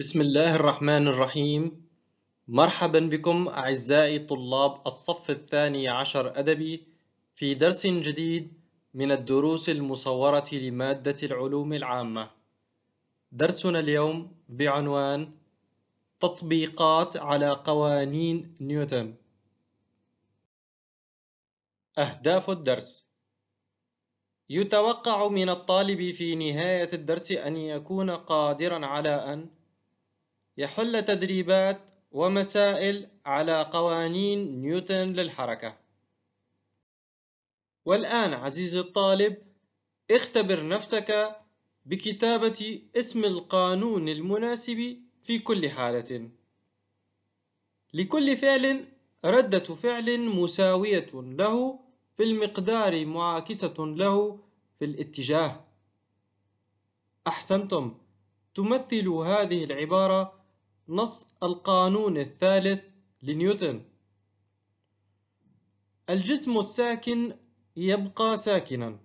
بسم الله الرحمن الرحيم مرحبا بكم أعزائي طلاب الصف الثاني عشر أدبي في درس جديد من الدروس المصورة لمادة العلوم العامة درسنا اليوم بعنوان تطبيقات على قوانين نيوتن أهداف الدرس يتوقع من الطالب في نهاية الدرس أن يكون قادرا على أن يحل تدريبات ومسائل على قوانين نيوتن للحركة والآن عزيزي الطالب اختبر نفسك بكتابة اسم القانون المناسب في كل حالة لكل فعل ردة فعل مساوية له في المقدار معاكسة له في الاتجاه أحسنتم تمثل هذه العبارة نص القانون الثالث لنيوتن الجسم الساكن يبقى ساكنا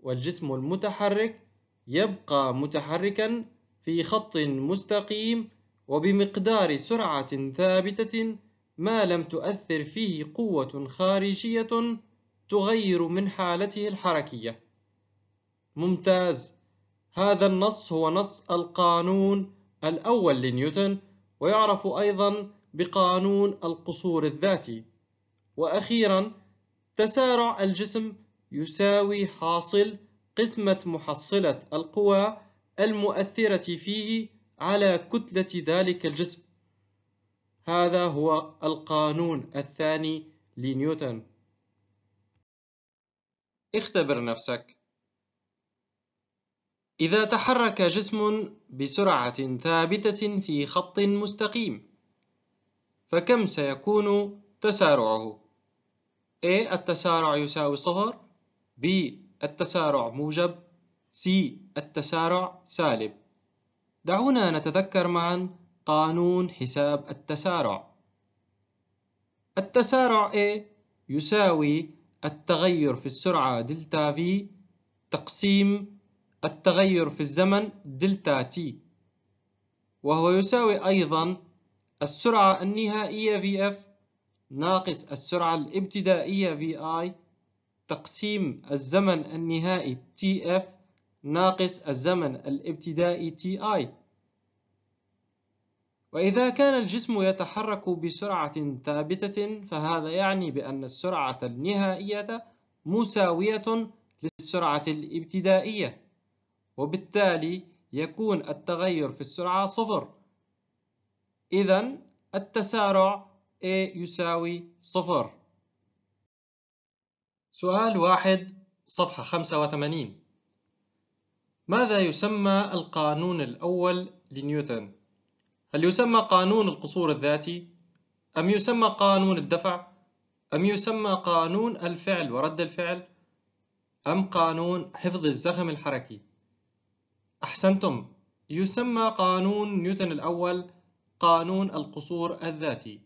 والجسم المتحرك يبقى متحركا في خط مستقيم وبمقدار سرعة ثابتة ما لم تؤثر فيه قوة خارجية تغير من حالته الحركية ممتاز هذا النص هو نص القانون الأول لنيوتن ويعرف أيضا بقانون القصور الذاتي وأخيرا تسارع الجسم يساوي حاصل قسمة محصلة القوى المؤثرة فيه على كتلة ذلك الجسم هذا هو القانون الثاني لنيوتن اختبر نفسك إذا تحرك جسم بسرعة ثابتة في خط مستقيم فكم سيكون تسارعه A التسارع يساوي صفر B التسارع موجب C التسارع سالب دعونا نتذكر معا قانون حساب التسارع التسارع A يساوي التغير في السرعة دلتا V تقسيم التغير في الزمن دلتا تي وهو يساوي أيضا السرعة النهائية في اف ناقص السرعة الابتدائية في اي تقسيم الزمن النهائي تي اف ناقص الزمن الابتدائي تي اي وإذا كان الجسم يتحرك بسرعة ثابتة فهذا يعني بأن السرعة النهائية مساوية للسرعة الابتدائية وبالتالي يكون التغير في السرعة صفر إذا التسارع A يساوي صفر سؤال واحد صفحة 85 ماذا يسمى القانون الأول لنيوتن؟ هل يسمى قانون القصور الذاتي؟ أم يسمى قانون الدفع؟ أم يسمى قانون الفعل ورد الفعل؟ أم قانون حفظ الزخم الحركي؟ أحسنتم يسمى قانون نيوتن الأول قانون القصور الذاتي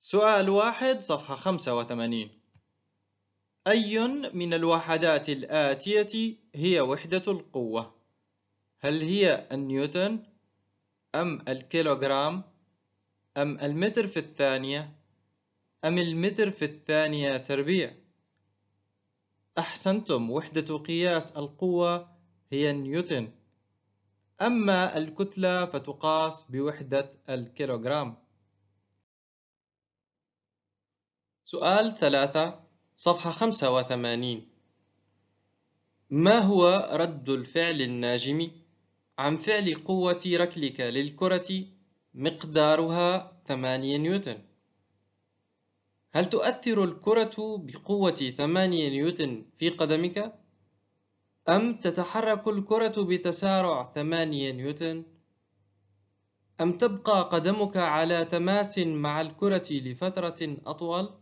سؤال واحد صفحة 85 أي من الوحدات الآتية هي وحدة القوة؟ هل هي النيوتن أم الكيلوغرام أم المتر في الثانية أم المتر في الثانية تربيع؟ أحسنتم وحدة قياس القوة هي نيوتن أما الكتلة فتقاس بوحدة الكيلوغرام سؤال ثلاثة صفحة خمسة وثمانين ما هو رد الفعل الناجم عن فعل قوة ركلك للكرة مقدارها 8 نيوتن؟ هل تؤثر الكرة بقوة 8 نيوتن في قدمك؟ أم تتحرك الكرة بتسارع 8 نيوتن؟ أم تبقى قدمك على تماس مع الكرة لفترة أطول؟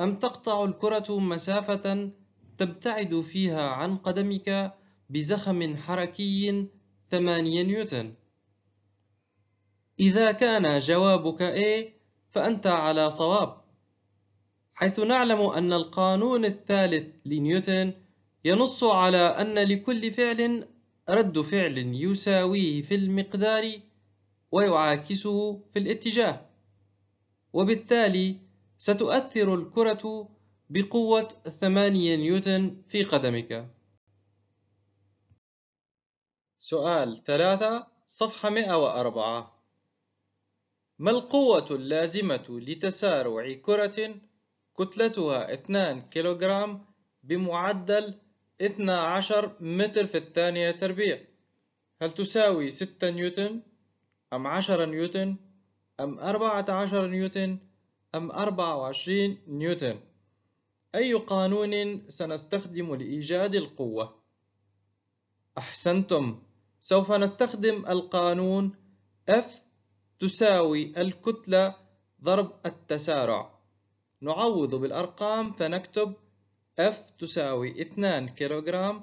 أم تقطع الكرة مسافة تبتعد فيها عن قدمك بزخم حركي 8 نيوتن؟ إذا كان جوابك A فأنت على صواب، حيث نعلم أن القانون الثالث لنيوتن ينص على أن لكل فعل رد فعل يساويه في المقدار ويعاكسه في الاتجاه وبالتالي ستؤثر الكرة بقوة 8 نيوتن في قدمك سؤال 3 صفحة 104 ما القوة اللازمة لتسارع كرة كتلتها 2 كيلوغرام بمعدل 12 متر في الثانية تربيع هل تساوي 6 نيوتن أم 10 نيوتن أم 14 نيوتن أم 24 نيوتن أي قانون سنستخدم لإيجاد القوة؟ أحسنتم سوف نستخدم القانون F تساوي الكتلة ضرب التسارع نعوض بالأرقام فنكتب F تساوي 2 كيلوغرام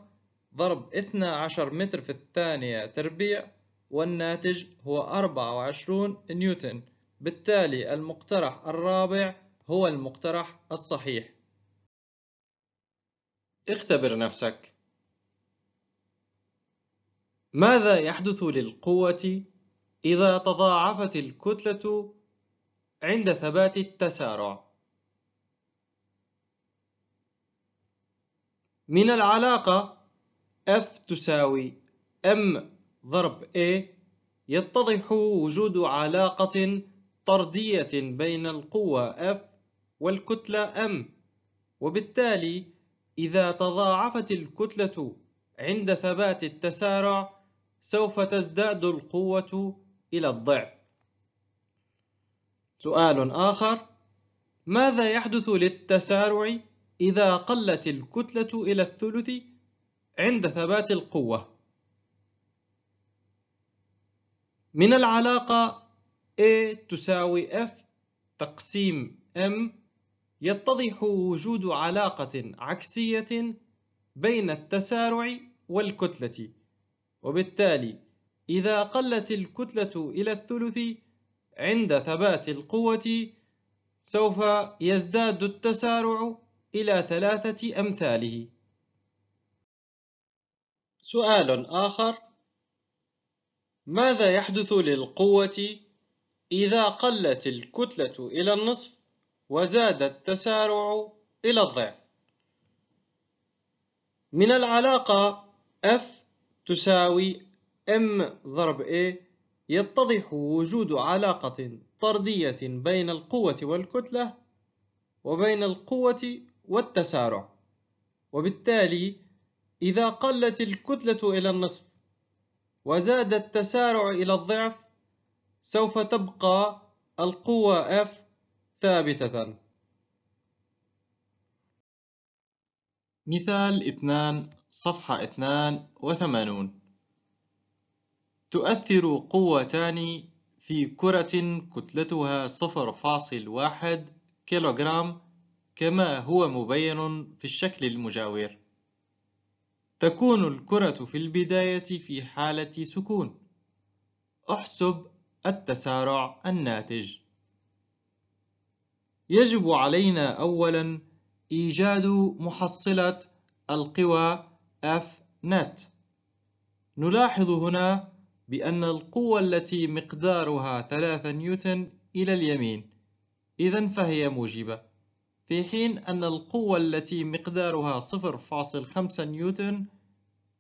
ضرب 12 متر في الثانية تربيع والناتج هو 24 نيوتن بالتالي المقترح الرابع هو المقترح الصحيح اختبر نفسك ماذا يحدث للقوة إذا تضاعفت الكتلة عند ثبات التسارع؟ من العلاقة F تساوي M ضرب A يتضح وجود علاقة طردية بين القوة F والكتلة M وبالتالي إذا تضاعفت الكتلة عند ثبات التسارع سوف تزداد القوة إلى الضعف سؤال آخر ماذا يحدث للتسارع إذا قلت الكتلة إلى الثلث عند ثبات القوة من العلاقة A تساوي F تقسيم M يتضح وجود علاقة عكسية بين التسارع والكتلة وبالتالي إذا قلت الكتلة إلى الثلث عند ثبات القوة سوف يزداد التسارع إلى ثلاثة أمثاله سؤال آخر ماذا يحدث للقوة إذا قلت الكتلة إلى النصف وزاد التسارع إلى الضعف من العلاقة F تساوي M ضرب A يتضح وجود علاقة طردية بين القوة والكتلة وبين القوة والتسارع وبالتالي إذا قلت الكتلة إلى النصف وزاد التسارع إلى الضعف سوف تبقى القوة F ثابتة مثال 2 صفحة 82 تؤثر قوتان في كرة كتلتها 0.1 كيلوغرام كما هو مبين في الشكل المجاور تكون الكرة في البداية في حالة سكون احسب التسارع الناتج يجب علينا أولا إيجاد محصلة القوى F net نلاحظ هنا بأن القوة التي مقدارها 3 نيوتن إلى اليمين إذا فهي موجبة في حين أن القوة التي مقدارها 0.5 نيوتن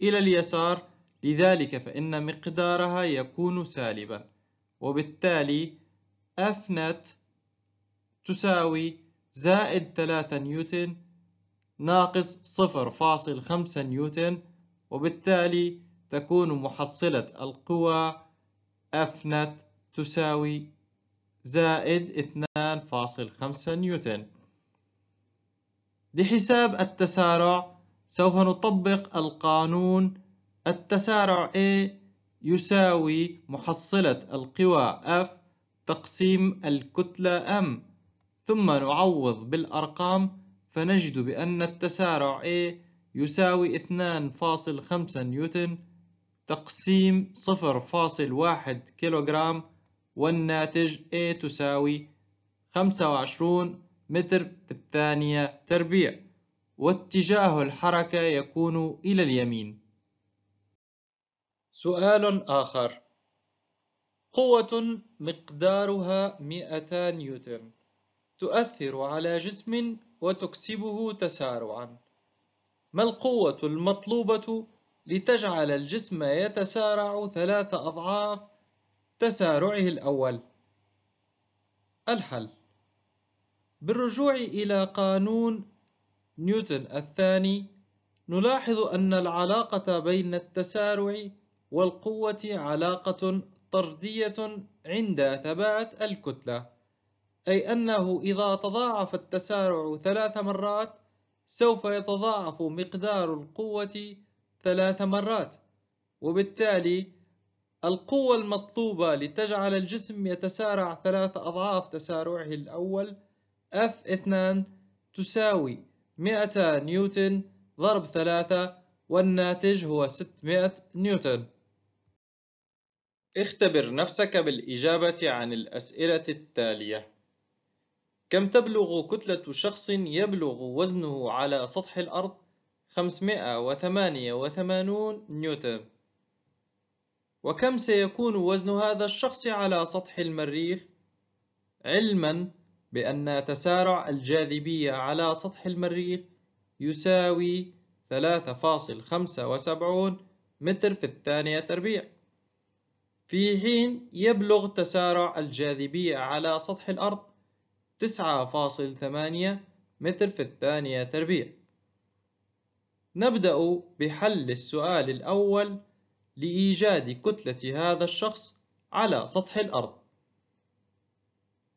إلى اليسار لذلك فإن مقدارها يكون سالبا وبالتالي F net تساوي زائد 3 نيوتن ناقص 0.5 نيوتن وبالتالي تكون محصلة القوى F net تساوي زائد 2.5 نيوتن لحساب التسارع سوف نطبق القانون التسارع A يساوي محصلة القوى F تقسيم الكتلة M ثم نعوض بالأرقام فنجد بأن التسارع A يساوي 2.5 نيوتن تقسيم 0.1 كيلوغرام والناتج A تساوي 25 متر في الثانية تربيع واتجاه الحركة يكون إلى اليمين سؤال آخر قوة مقدارها 200 نيوتن تؤثر على جسم وتكسبه تسارعا ما القوة المطلوبة لتجعل الجسم يتسارع ثلاث أضعاف تسارعه الأول الحل بالرجوع إلى قانون نيوتن الثاني نلاحظ أن العلاقة بين التسارع والقوة علاقة طردية عند ثبات الكتلة أي أنه إذا تضاعف التسارع ثلاث مرات سوف يتضاعف مقدار القوة ثلاث مرات وبالتالي القوة المطلوبة لتجعل الجسم يتسارع ثلاث أضعاف تسارعه الأول F2 تساوي 200 نيوتن ضرب 3 والناتج هو 600 نيوتن اختبر نفسك بالإجابة عن الأسئلة التالية كم تبلغ كتلة شخص يبلغ وزنه على سطح الأرض 588 نيوتن وكم سيكون وزن هذا الشخص على سطح المريخ علماً بأن تسارع الجاذبية على سطح المريخ يساوي 3.75 متر في الثانية تربيع في حين يبلغ تسارع الجاذبية على سطح الأرض 9.8 متر في الثانية تربيع نبدأ بحل السؤال الأول لإيجاد كتلة هذا الشخص على سطح الأرض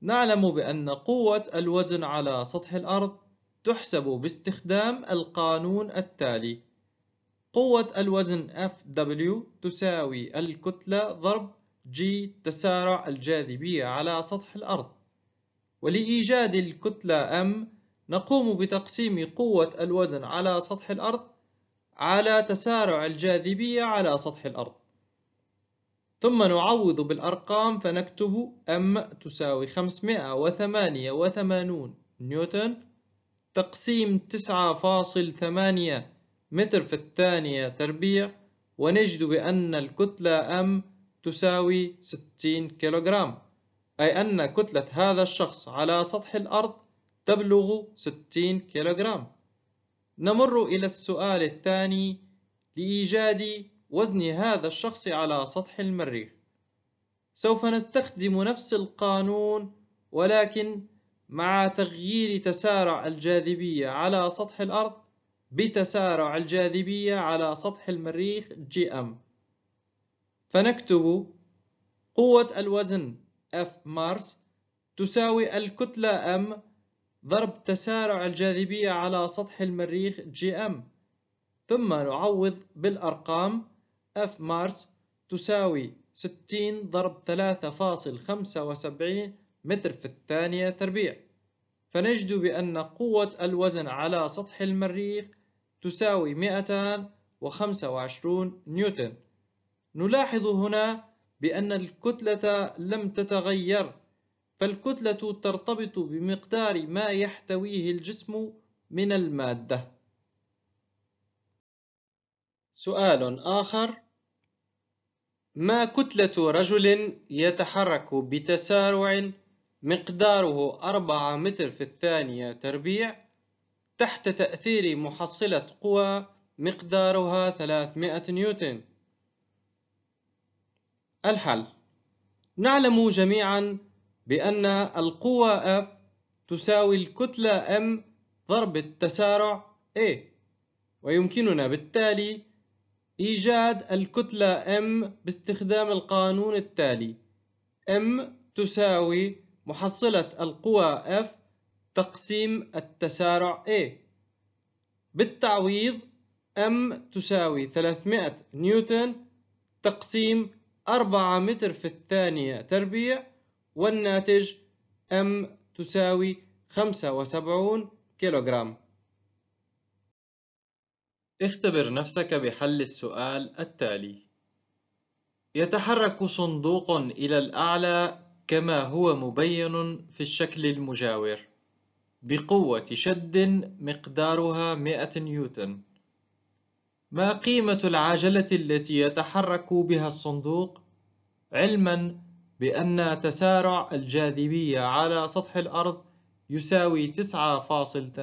نعلم بأن قوة الوزن على سطح الأرض تحسب باستخدام القانون التالي قوة الوزن FW تساوي الكتلة ضرب G تسارع الجاذبية على سطح الأرض ولإيجاد الكتلة M نقوم بتقسيم قوة الوزن على سطح الأرض على تسارع الجاذبية على سطح الأرض ثم نعوض بالأرقام فنكتب أم تساوي 588 نيوتن تقسيم 9.8 متر في الثانية تربيع ونجد بأن الكتلة أم تساوي 60 كيلوغرام أي أن كتلة هذا الشخص على سطح الأرض تبلغ 60 كيلوغرام نمر إلى السؤال الثاني لإيجاد وزن هذا الشخص على سطح المريخ سوف نستخدم نفس القانون ولكن مع تغيير تسارع الجاذبية على سطح الأرض بتسارع الجاذبية على سطح المريخ جي أم فنكتب قوة الوزن F مارس تساوي الكتلة M ضرب تسارع الجاذبية على سطح المريخ جي أم ثم نعوض بالأرقام اف مارس تساوي 60 ضرب 3.75 متر في الثانية تربيع فنجد بأن قوة الوزن على سطح المريخ تساوي 225 نيوتن نلاحظ هنا بأن الكتلة لم تتغير فالكتلة ترتبط بمقدار ما يحتويه الجسم من المادة سؤال آخر ما كتلة رجل يتحرك بتسارع مقداره 4 متر في الثانية تربيع تحت تأثير محصلة قوى مقدارها 300 نيوتن؟ الحل نعلم جميعا بأن القوة F تساوي الكتلة M ضرب التسارع A ويمكننا بالتالي إيجاد الكتلة M باستخدام القانون التالي M تساوي محصلة القوى F تقسيم التسارع A بالتعويض M تساوي 300 نيوتن تقسيم 4 متر في الثانية تربيع والناتج M تساوي 75 كيلوغرام اختبر نفسك بحل السؤال التالي يتحرك صندوق إلى الأعلى كما هو مبين في الشكل المجاور بقوة شد مقدارها 100 نيوتن ما قيمة العجلة التي يتحرك بها الصندوق؟ علما بأن تسارع الجاذبية على سطح الأرض يساوي 9.8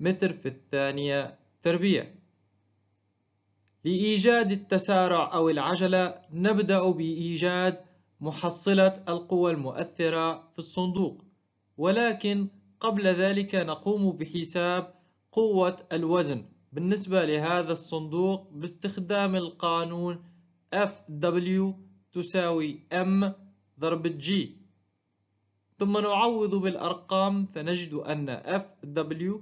متر في الثانية التربية لإيجاد التسارع أو العجلة نبدأ بإيجاد محصلة القوى المؤثرة في الصندوق ولكن قبل ذلك نقوم بحساب قوة الوزن بالنسبة لهذا الصندوق باستخدام القانون FW تساوي M ضرب G ثم نعوض بالأرقام فنجد أن FW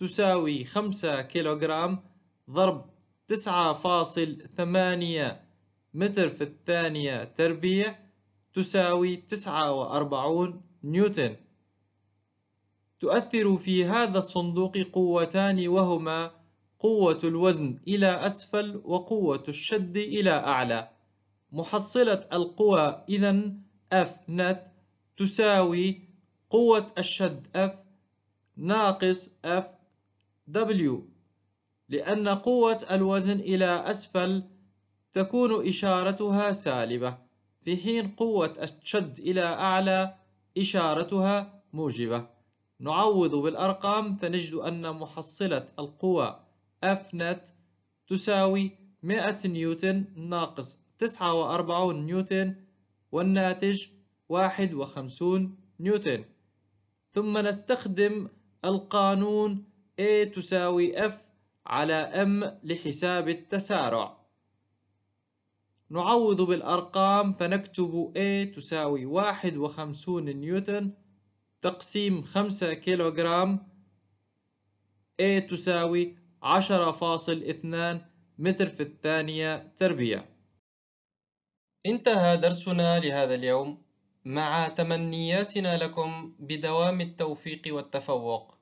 تساوي خمسة كيلوغرام ضرب تسعة فاصل ثمانية متر في الثانية تربيع تساوي تسعة وأربعون نيوتن تؤثر في هذا الصندوق قوتان وهما قوة الوزن إلى أسفل وقوة الشد إلى أعلى محصلة القوى إذا F net تساوي قوة الشد F ناقص F W لأن قوة الوزن إلى أسفل تكون إشارتها سالبة في حين قوة الشد إلى أعلى إشارتها موجبة نعوض بالأرقام فنجد أن محصلة القوى F net تساوي 100 نيوتن ناقص 49 نيوتن والناتج 51 نيوتن ثم نستخدم القانون A تساوي F على M لحساب التسارع نعوض بالأرقام فنكتب A تساوي 51 نيوتن تقسيم 5 كيلوغرام A تساوي 10.2 متر في الثانية تربية انتهى درسنا لهذا اليوم مع تمنياتنا لكم بدوام التوفيق والتفوق